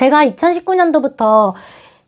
제가 2019년도부터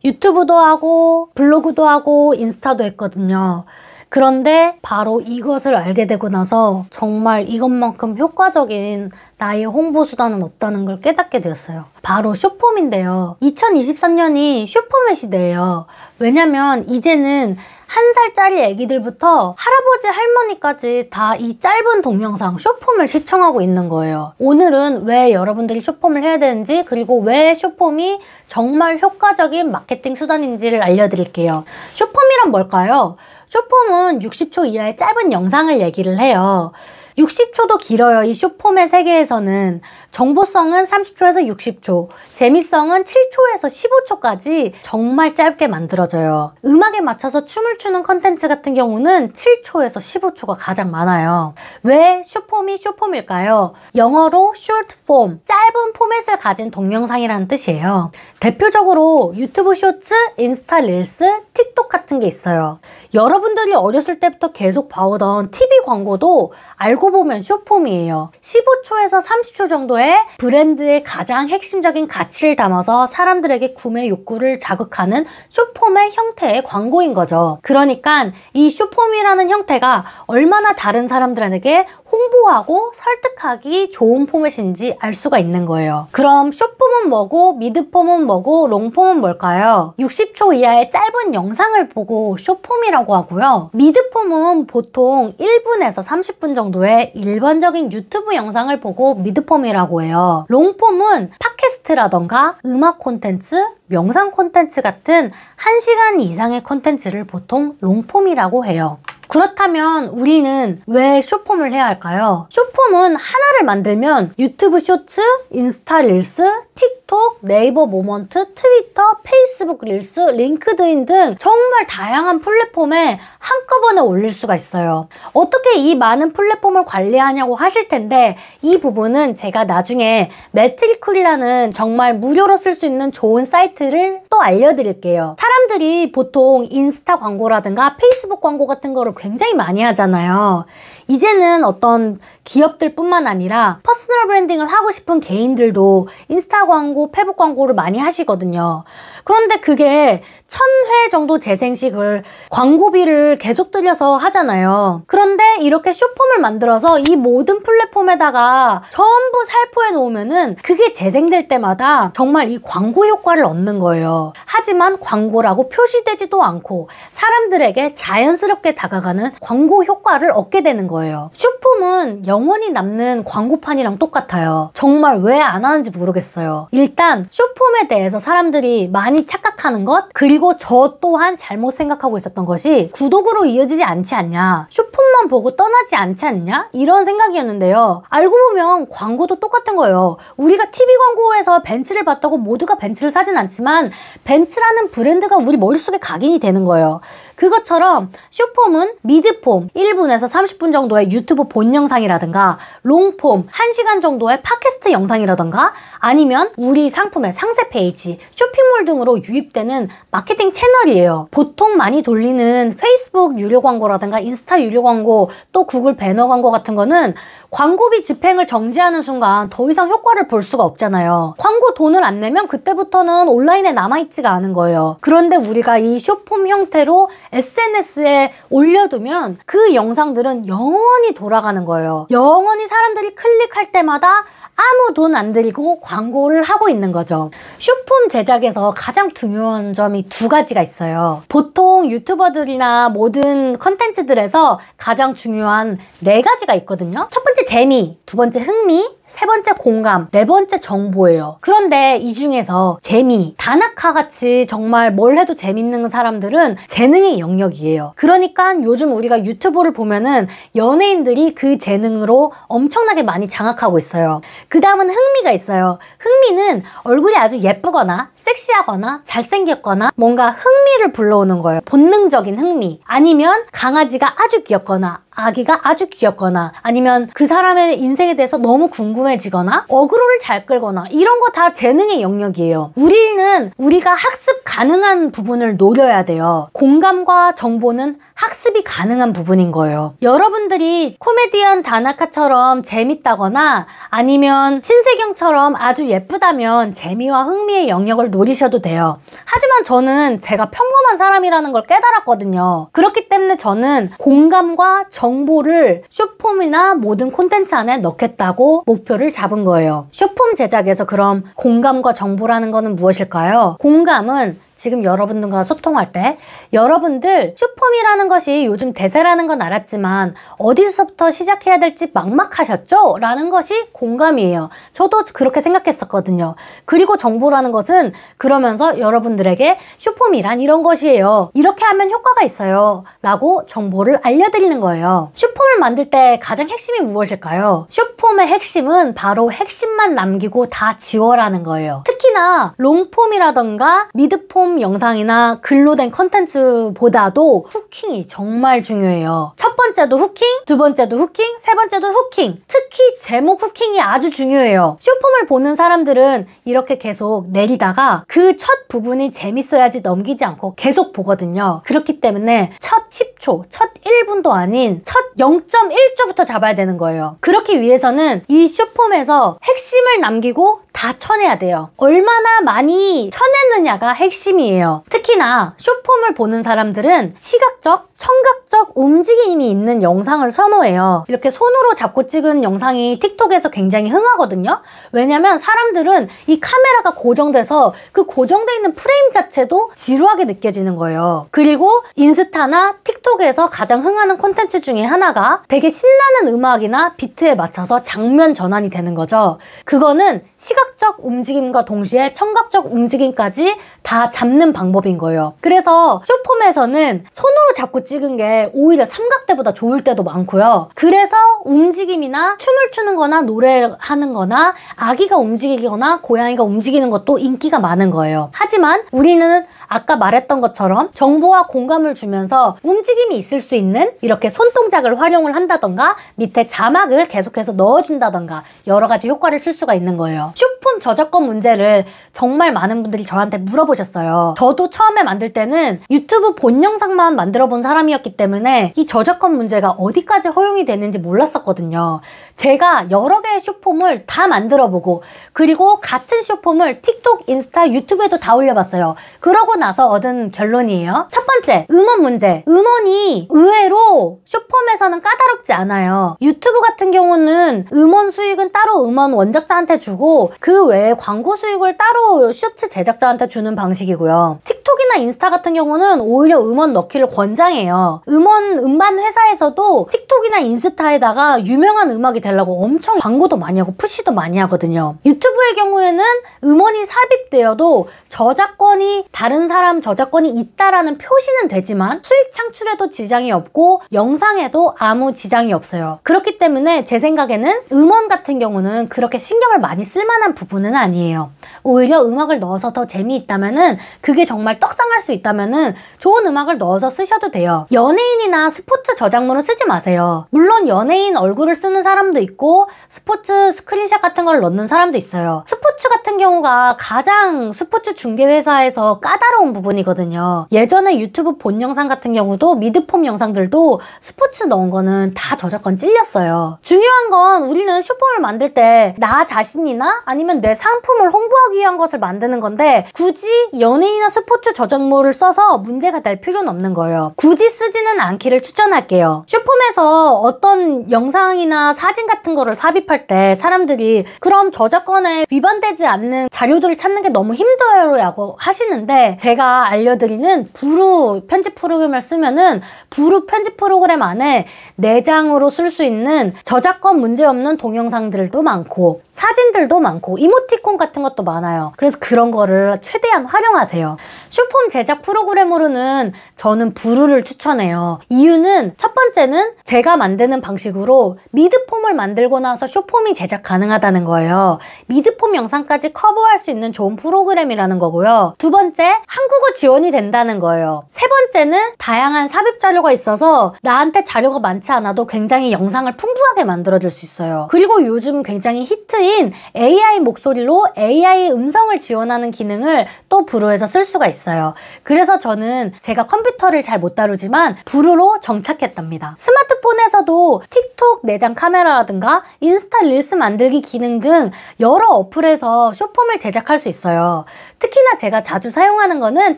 유튜브도 하고 블로그도 하고 인스타도 했거든요. 그런데 바로 이것을 알게 되고 나서 정말 이것만큼 효과적인 나의 홍보 수단은 없다는 걸 깨닫게 되었어요. 바로 쇼폼인데요. 2023년이 쇼폼의 시대예요. 왜냐면 이제는 한 살짜리 애기들부터 할아버지 할머니까지 다 이 짧은 동영상 쇼폼을 시청하고 있는 거예요. 오늘은 왜 여러분들이 쇼폼을 해야 되는지 그리고 왜 쇼폼이 정말 효과적인 마케팅 수단인지를 알려드릴게요. 쇼폼이란 뭘까요? 쇼폼은 60초 이하의 짧은 영상을 얘기를 해요. 60초도 길어요. 이 쇼폼의 세계에서는 정보성은 30초에서 60초, 재미성은 7초에서 15초까지 정말 짧게 만들어져요. 음악에 맞춰서 춤을 추는 컨텐츠 같은 경우는 7초에서 15초가 가장 많아요. 왜 쇼폼이 쇼폼일까요? 영어로 short폼, 짧은 포맷을 가진 동영상이라는 뜻이에요. 대표적으로 유튜브 쇼츠, 인스타 릴스, 틱톡 같은 게 있어요. 여러분들이 어렸을 때부터 계속 봐오던 TV 광고도 알고 알고 보면 쇼폼이에요. 15초에서 30초 정도의 브랜드의 가장 핵심적인 가치를 담아서 사람들에게 구매 욕구를 자극하는 쇼폼의 형태의 광고인 거죠. 그러니까 이 쇼폼이라는 형태가 얼마나 다른 사람들에게 홍보하고 설득하기 좋은 포맷인지 알 수가 있는 거예요. 그럼 쇼폼은 뭐고 미드폼은 뭐고 롱폼은 뭘까요? 60초 이하의 짧은 영상을 보고 쇼폼이라고 하고요. 미드폼은 보통 1분에서 30분 정도의 경우 일반적인 유튜브 영상을 보고 미드폼이라고 해요. 롱폼은 팟캐스트라던가 음악 콘텐츠, 명상 콘텐츠 같은 1시간 이상의 콘텐츠를 보통 롱폼이라고 해요. 그렇다면 우리는 왜 쇼폼을 해야 할까요? 쇼폼은 하나를 만들면 유튜브 쇼츠, 인스타 릴스, 틱톡, 네이버 모먼트, 트위터, 페이스북 릴스, 링크드인 등 정말 다양한 플랫폼에 한꺼번에 올릴 수가 있어요. 어떻게 이 많은 플랫폼을 관리하냐고 하실 텐데 이 부분은 제가 나중에 매트리쿨이라는 정말 무료로 쓸 수 있는 좋은 사이트를 또 알려드릴게요. 사람들이 보통 인스타 광고라든가 페이스북 광고 같은 거를 굉장히 많이 하잖아요. 이제는 어떤 기업들 뿐만 아니라 퍼스널 브랜딩을 하고 싶은 개인들도 인스타 광고, 페북 광고를 많이 하시거든요. 그런데 그게 천 회 정도 재생 식을 광고비를 계속 들여서 하잖아요. 그런데 이렇게 쇼폼을 만들어서 이 모든 플랫폼에다가 전부 살포해 놓으면은 그게 재생될 때마다 정말 이 광고 효과를 얻는 거예요. 하지만 광고라고 표시되지도 않고 사람들에게 자연스럽게 다가가는 광고 효과를 얻게 되는 거예요. 쇼폼은 영원히 남는 광고판이랑 똑같아요. 정말 왜 안 하는지 모르겠어요. 있어요. 일단 쇼폼에 대해서 사람들이 많이 착각하는 것 그리고 저 또한 잘못 생각하고 있었던 것이 구독으로 이어지지 않지 않냐 쇼폼만 보고 떠나지 않지 않냐 이런 생각이었는데요. 알고 보면 광고도 똑같은 거예요. 우리가 TV 광고에서 벤츠를 봤다고 모두가 벤츠를 사진 않지만 벤츠라는 브랜드가 우리 머릿속에 각인이 되는 거예요. 그것처럼 쇼폼은 미드폼 1분에서 30분 정도의 유튜브 본 영상이라든가 롱폼 1시간 정도의 팟캐스트 영상이라든가 아니면 우리 상품의 상세 페이지, 쇼핑몰 등으로 유입되는 마케팅 채널이에요. 보통 많이 돌리는 페이스북 유료 광고라든가 인스타 유료 광고 또 구글 배너 광고 같은 거는 광고비 집행을 정지하는 순간 더 이상 효과를 볼 수가 없잖아요. 광고 돈을 안 내면 그때부터는 온라인에 남아있지가 않은 거예요. 그런데 우리가 이 쇼폼 형태로 SNS에 올려두면 그 영상들은 영원히 돌아가는 거예요. 영원히 사람들이 클릭할 때마다 아무 돈 안 들이고 광고를 하고 있는 거죠. 쇼폼 제작에서 가장 중요한 점이 두 가지가 있어요. 보통 유튜버들이나 모든 컨텐츠들에서 가장 중요한 네 가지가 있거든요. 첫 번째 재미, 두 번째 흥미, 세 번째 공감, 네 번째 정보예요. 그런데 이 중에서 재미, 다나카 같이 정말 뭘 해도 재밌는 사람들은 재능의 영역이에요. 그러니까 요즘 우리가 유튜브를 보면은 연예인들이 그 재능으로 엄청나게 많이 장악하고 있어요. 그 다음은 흥미가 있어요. 흥미는 얼굴이 아주 예쁘거나 섹시하거나 잘생겼거나 뭔가 흥미를 불러오는 거예요. 본능적인 흥미. 아니면 강아지가 아주 귀엽거나 아기가 아주 귀엽거나 아니면 그 사람의 인생에 대해서 너무 궁금해지거나 어그로를 잘 끌거나 이런 거 다 재능의 영역이에요. 우리는 우리가 학습 가능한 부분을 노려야 돼요. 공감과 정보는 학습이 가능한 부분인 거예요. 여러분들이 코미디언 다나카처럼 재밌다거나 아니면 신세경처럼 아주 예쁘다면 재미와 흥미의 영역을 노리셔도 돼요. 하지만 저는 제가 평범한 사람이라는 걸 깨달았거든요. 그렇기 때문 저는 공감과 정보를 쇼핑 쇼폼이나 모든 콘텐츠 안에 넣겠다고 목표를 잡은 거예요. 쇼폼 제작에서 그럼 공감과 정보라는 거는 무엇일까요? 공감은 지금 여러분들과 소통할 때 여러분들 슈퍼이라는 것이 요즘 대세라는 건 알았지만 어디서부터 시작해야 될지 막막하셨죠? 라는 것이 공감이에요. 저도 그렇게 생각했었거든요. 그리고 정보라는 것은 그러면서 여러분들에게 슈퍼이란 이런 것이에요. 이렇게 하면 효과가 있어요. 라고 정보를 알려드리는 거예요. 슈퍼를 만들 때 가장 핵심이 무엇일까요? 숏폼의 핵심은 바로 핵심만 남기고 다 지워라는 거예요. 특히나 롱폼이라던가 미드폼 영상이나 글로 된 컨텐츠보다도 후킹이 정말 중요해요. 첫 번째도 후킹, 두 번째도 후킹, 세 번째도 후킹. 특히 제목 후킹이 아주 중요해요. 쇼폼을 보는 사람들은 이렇게 계속 내리다가 그 첫 부분이 재밌어야지 넘기지 않고 계속 보거든요. 그렇기 때문에 첫 10초, 첫 1분도 아닌 첫 0.1초부터 잡아야 되는 거예요. 그렇기 위해서는 이슈폼에서 핵심을 남기고 다 쳐내야 돼요. 얼마나 많이 쳐냈느냐가 핵심이에요. 특히나 슈폼을 보는 사람들은 시각적 청각적 움직임이 있는 영상을 선호해요. 이렇게 손으로 잡고 찍은 영상이 틱톡에서 굉장히 흥하거든요. 왜냐면 사람들은 이 카메라가 고정돼서 그 고정돼 있는 프레임 자체도 지루하게 느껴지는 거예요. 그리고 인스타나 틱톡에서 가장 흥하는 콘텐츠 중에 하나가 되게 신나는 음악이나 비트에 맞춰서 장면 전환이 되는 거죠. 그거는 시각적 움직임과 동시에 청각적 움직임까지 다 잡는 방법인 거예요. 그래서 쇼폼에서는 손으로 잡고 찍 찍은 게 오히려 삼각대보다 좋을 때도 많고요. 그래서 움직임이나 춤을 추는 거나 노래하는 거나 아기가 움직이거나 고양이가 움직이는 것도 인기가 많은 거예요. 하지만 우리는 아까 말했던 것처럼 정보와 공감을 주면서 움직임이 있을 수 있는 이렇게 손동작을 활용을 한다던가 밑에 자막을 계속해서 넣어준다던가 여러 가지 효과를 쓸 수가 있는 거예요. 슈폼 저작권 문제를 정말 많은 분들이 저한테 물어보셨어요. 저도 처음에 만들 때는 유튜브 본 영상만 만들어 본 사람이었기 때문에 이 저작권 문제가 어디까지 허용이 되는지 몰랐었거든요. 제가 여러 개의 쇼폼을 다 만들어 보고 그리고 같은 쇼폼을 틱톡, 인스타, 유튜브에도 다 올려봤어요. 그러고 나서 얻은 결론이에요. 첫 번째, 음원 문제. 음원이 의외로 쇼폼에서는 까다롭지 않아요. 유튜브 같은 경우는 음원 수익은 따로 음원 원작자한테 주고 그 외에 광고 수익을 따로 쇼츠 제작자한테 주는 방식이고요. 틱톡이나 인스타 같은 경우는 오히려 음원 넣기를 권장해요. 음원 음반 회사에서도 틱톡이나 인스타에다가 유명한 음악이 되려고 엄청 광고도 많이 하고 푸시도 많이 하거든요. 유튜브의 경우에는 음원이 삽입되어도 저작권이 다른 사람 저작권이 있다라는 표시는 되지만 수익 창출에도 지장이 없고 영상에도 아무 지장이 없어요. 그렇기 때문에 제 생각에는 음원 같은 경우는 그렇게 신경을 많이 쓸만한 부분은 아니에요. 오히려 음악을 넣어서 더 재미있다면은 그게 정말 떡상할 수 있다면은 좋은 음악을 넣어서 쓰셔도 돼요. 연예인이나 스포츠 저작물은 쓰지 마세요. 물론 연예인 얼굴을 쓰는 사람 사람도 있고 스포츠 스크린샷 같은 걸 넣는 사람도 있어요. 스포츠 같은 경우가 가장 스포츠 중계회사에서 까다로운 부분이거든요. 예전에 유튜브 본 영상 같은 경우도 미드폼 영상들도 스포츠 넣은 거는 다 저작권 찔렸어요. 중요한 건 우리는 쇼폼을 만들 때 나 자신이나 아니면 내 상품을 홍보하기 위한 것을 만드는 건데 굳이 연예인이나 스포츠 저작물을 써서 문제가 될 필요는 없는 거예요. 굳이 쓰지는 않기를 추천할게요. 쇼폼에서 어떤 영상이나 사진 같은 거를 삽입할 때 사람들이 그럼 저작권에 위반되지 않는 맞는 자료들을 찾는 게 너무 힘들어요라고 하시는데 제가 알려드리는 부루 편집 프로그램을 쓰면은 부루 편집 프로그램 안에 내장으로 쓸 수 있는 저작권 문제 없는 동영상들도 많고 사진들도 많고 이모티콘 같은 것도 많아요. 그래서 그런 거를 최대한 활용하세요. 쇼폼 제작 프로그램으로는 저는 부루를 추천해요. 이유는 첫 번째는 제가 만드는 방식으로 미드폼을 만들고 나서 쇼폼이 제작 가능하다는 거예요. 미드폼 영상까지 커버할 수 있는 좋은 프로그램이라는 거고요. 두 번째, 한국어 지원이 된다는 거예요. 세 번째는 다양한 삽입 자료가 있어서 나한테 자료가 많지 않아도 굉장히 영상을 풍부하게 만들어줄 수 있어요. 그리고 요즘 굉장히 히트인 AI 목소리로 AI 음성을 지원하는 기능을 또 브루에서 쓸 수가 있어요. 그래서 저는 제가 컴퓨터를 잘 못 다루지만 브루로 정착했답니다. 스마트폰에서도 틱톡 내장 카메라라든가 인스타 릴스 만들기 기능 등 여러 어플에서 소품을 제작할 수 있어요. 특히나 제가 자주 사용하는 거는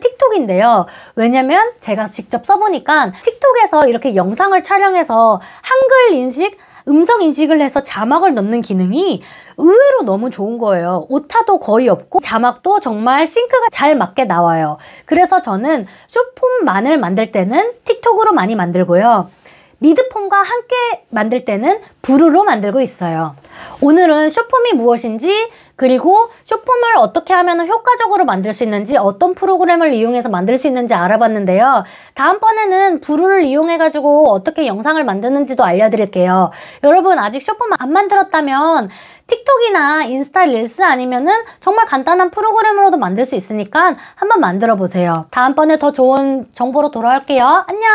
틱톡인데요. 왜냐면 제가 직접 써보니까 틱톡에서 이렇게 영상을 촬영해서 한글 인식, 음성 인식을 해서 자막을 넣는 기능이 의외로 너무 좋은 거예요. 오타도 거의 없고 자막도 정말 싱크가 잘 맞게 나와요. 그래서 저는 쇼폼만을 만들 때는 틱톡으로 많이 만들고요. 미드폰과 함께 만들 때는 브루로 만들고 있어요. 오늘은 쇼폼이 무엇인지 그리고 쇼폼을 어떻게 하면 효과적으로 만들 수 있는지 어떤 프로그램을 이용해서 만들 수 있는지 알아봤는데요. 다음번에는 브루를 이용해가지고 어떻게 영상을 만드는지도 알려드릴게요. 여러분 아직 쇼폼 안 만들었다면 틱톡이나 인스타 릴스 아니면은 정말 간단한 프로그램으로도 만들 수 있으니까 한번 만들어 보세요. 다음번에 더 좋은 정보로 돌아올게요. 안녕!